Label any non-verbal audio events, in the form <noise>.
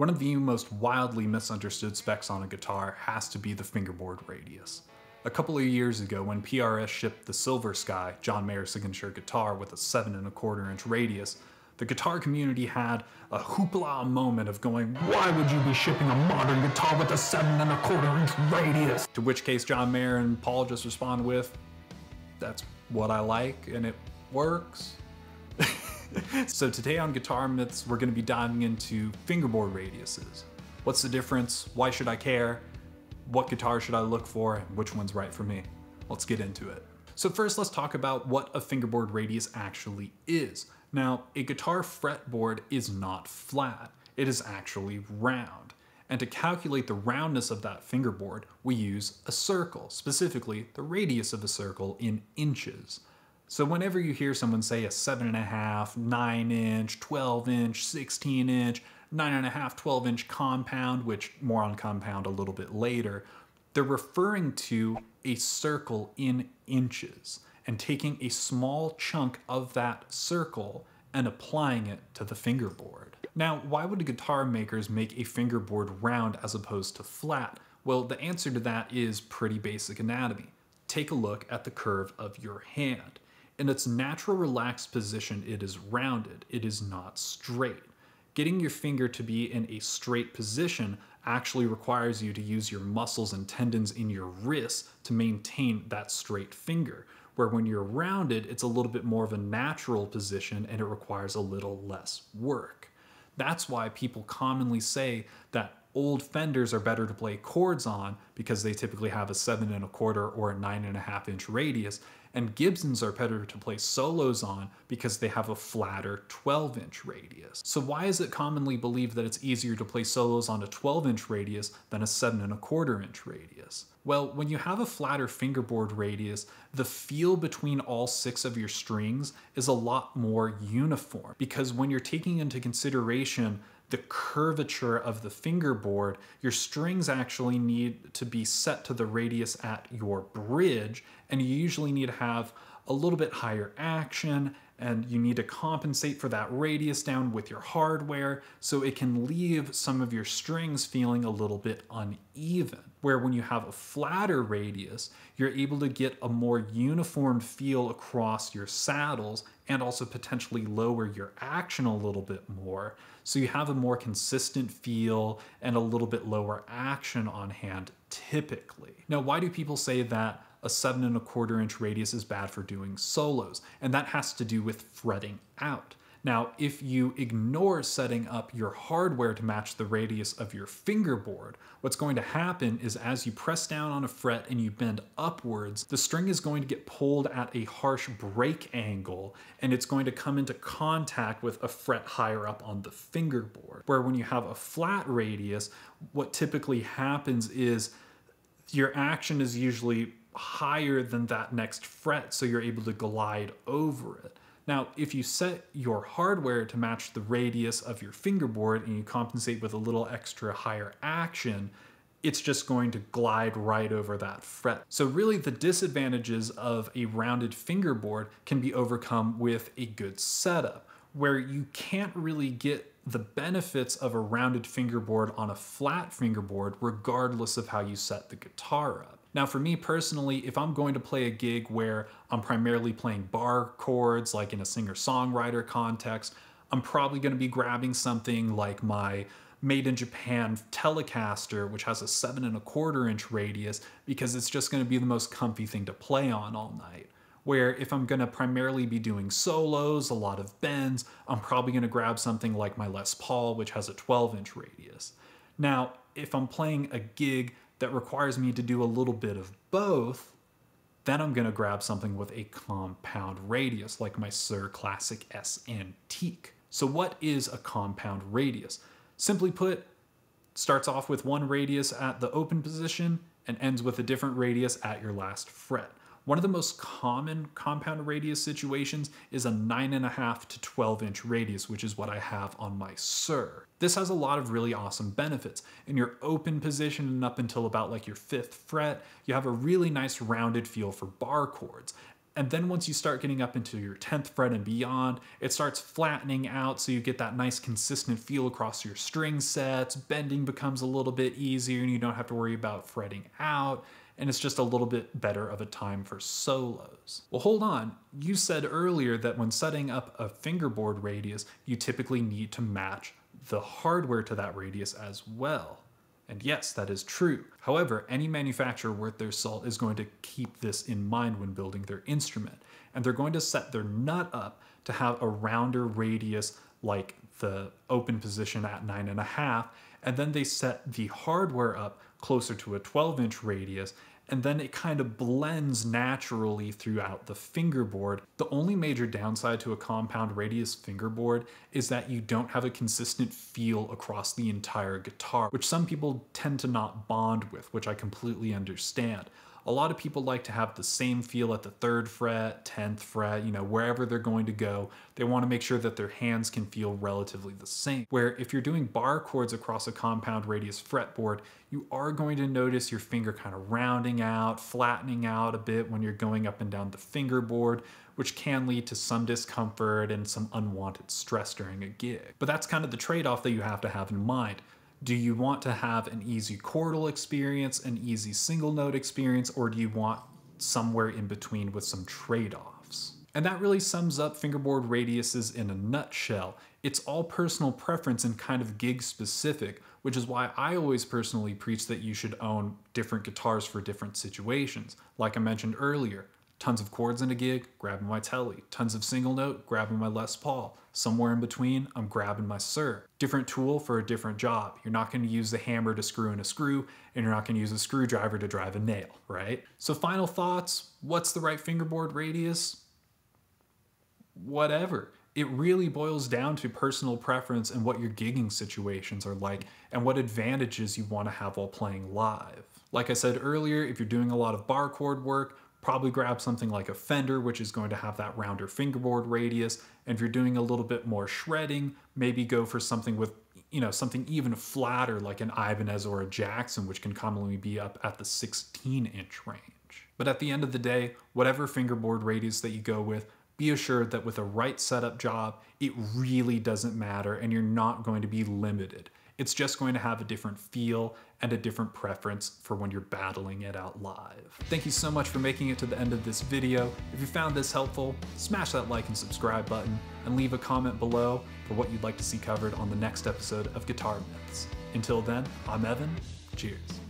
One of the most wildly misunderstood specs on a guitar has to be the fingerboard radius. A couple of years ago when PRS shipped the Silver Sky, John Mayer's signature guitar with a 7 and a quarter inch radius, the guitar community had a hoopla moment of going, why would you be shipping a modern guitar with a 7 and a quarter inch radius? To which case John Mayer and Paul just respond with, that's what I like and it works. <laughs> so today on Guitar Myths, we're gonna be diving into fingerboard radiuses. What's the difference? Why should I care? What guitar should I look for? And which one's right for me? Let's get into it. So first, let's talk about what a fingerboard radius actually is. Now, a guitar fretboard is not flat. It is actually round. And to calculate the roundness of that fingerboard, we use a circle, specifically the radius of a circle in inches. So whenever you hear someone say a seven and a half, nine inch, 12 inch, 16 inch, nine and a half, 12 inch compound, which more on compound a little bit later, they're referring to a circle in inches and taking a small chunk of that circle and applying it to the fingerboard. Now, why would guitar makers make a fingerboard round as opposed to flat? Well, the answer to that is pretty basic anatomy. Take a look at the curve of your hand in its natural relaxed position, it is rounded, it is not straight. Getting your finger to be in a straight position actually requires you to use your muscles and tendons in your wrists to maintain that straight finger. Where when you're rounded, it's a little bit more of a natural position and it requires a little less work. That's why people commonly say that old fenders are better to play chords on because they typically have a seven and a quarter or a nine and a half inch radius and Gibsons are better to play solos on because they have a flatter 12 inch radius. So why is it commonly believed that it's easier to play solos on a 12 inch radius than a 7 and a quarter inch radius? Well, when you have a flatter fingerboard radius, the feel between all six of your strings is a lot more uniform because when you're taking into consideration the curvature of the fingerboard, your strings actually need to be set to the radius at your bridge, and you usually need to have a little bit higher action, and you need to compensate for that radius down with your hardware, so it can leave some of your strings feeling a little bit uneven. Where when you have a flatter radius, you're able to get a more uniform feel across your saddles and also potentially lower your action a little bit more. So you have a more consistent feel and a little bit lower action on hand typically. Now, why do people say that a seven and a quarter inch radius is bad for doing solos? And that has to do with fretting out. Now, if you ignore setting up your hardware to match the radius of your fingerboard, what's going to happen is as you press down on a fret and you bend upwards, the string is going to get pulled at a harsh break angle and it's going to come into contact with a fret higher up on the fingerboard. Where when you have a flat radius, what typically happens is your action is usually higher than that next fret, so you're able to glide over it. Now, if you set your hardware to match the radius of your fingerboard and you compensate with a little extra higher action, it's just going to glide right over that fret. So really the disadvantages of a rounded fingerboard can be overcome with a good setup where you can't really get the benefits of a rounded fingerboard on a flat fingerboard regardless of how you set the guitar up. Now, for me personally, if I'm going to play a gig where I'm primarily playing bar chords, like in a singer songwriter context, I'm probably going to be grabbing something like my Made in Japan Telecaster, which has a seven and a quarter inch radius, because it's just going to be the most comfy thing to play on all night. Where if I'm going to primarily be doing solos, a lot of bends, I'm probably going to grab something like my Les Paul, which has a 12 inch radius. Now, if I'm playing a gig that requires me to do a little bit of both, then I'm going to grab something with a compound radius like my Sir Classic S Antique. So what is a compound radius? Simply put, starts off with one radius at the open position and ends with a different radius at your last fret. One of the most common compound radius situations is a 9.5 to 12 inch radius, which is what I have on my SIR. This has a lot of really awesome benefits. In your open position and up until about like your fifth fret, you have a really nice rounded feel for bar chords. And then once you start getting up into your 10th fret and beyond, it starts flattening out so you get that nice consistent feel across your string sets. Bending becomes a little bit easier and you don't have to worry about fretting out and it's just a little bit better of a time for solos. Well, hold on. You said earlier that when setting up a fingerboard radius, you typically need to match the hardware to that radius as well. And yes, that is true. However, any manufacturer worth their salt is going to keep this in mind when building their instrument, and they're going to set their nut up to have a rounder radius like the open position at nine and a half, and then they set the hardware up closer to a 12 inch radius, and then it kind of blends naturally throughout the fingerboard. The only major downside to a compound radius fingerboard is that you don't have a consistent feel across the entire guitar, which some people tend to not bond with, which I completely understand a lot of people like to have the same feel at the third fret, 10th fret, you know, wherever they're going to go. They want to make sure that their hands can feel relatively the same. Where if you're doing bar chords across a compound radius fretboard, you are going to notice your finger kind of rounding out, flattening out a bit when you're going up and down the fingerboard, which can lead to some discomfort and some unwanted stress during a gig. But that's kind of the trade off that you have to have in mind do you want to have an easy chordal experience, an easy single note experience, or do you want somewhere in between with some trade offs? And that really sums up fingerboard radiuses in a nutshell. It's all personal preference and kind of gig specific, which is why I always personally preach that you should own different guitars for different situations. Like I mentioned earlier, Tons of chords in a gig, grabbing my Telly. Tons of single note, grabbing my Les Paul. Somewhere in between, I'm grabbing my Sir. Different tool for a different job. You're not gonna use the hammer to screw in a screw, and you're not gonna use a screwdriver to drive a nail, right? So final thoughts, what's the right fingerboard radius? Whatever. It really boils down to personal preference and what your gigging situations are like and what advantages you wanna have while playing live. Like I said earlier, if you're doing a lot of bar chord work, Probably grab something like a fender, which is going to have that rounder fingerboard radius. And if you're doing a little bit more shredding, maybe go for something with, you know, something even flatter like an Ibanez or a Jackson, which can commonly be up at the 16 inch range. But at the end of the day, whatever fingerboard radius that you go with, be assured that with a right setup job, it really doesn't matter and you're not going to be limited. It's just going to have a different feel and a different preference for when you're battling it out live. Thank you so much for making it to the end of this video. If you found this helpful, smash that like and subscribe button and leave a comment below for what you'd like to see covered on the next episode of Guitar Myths. Until then, I'm Evan. Cheers.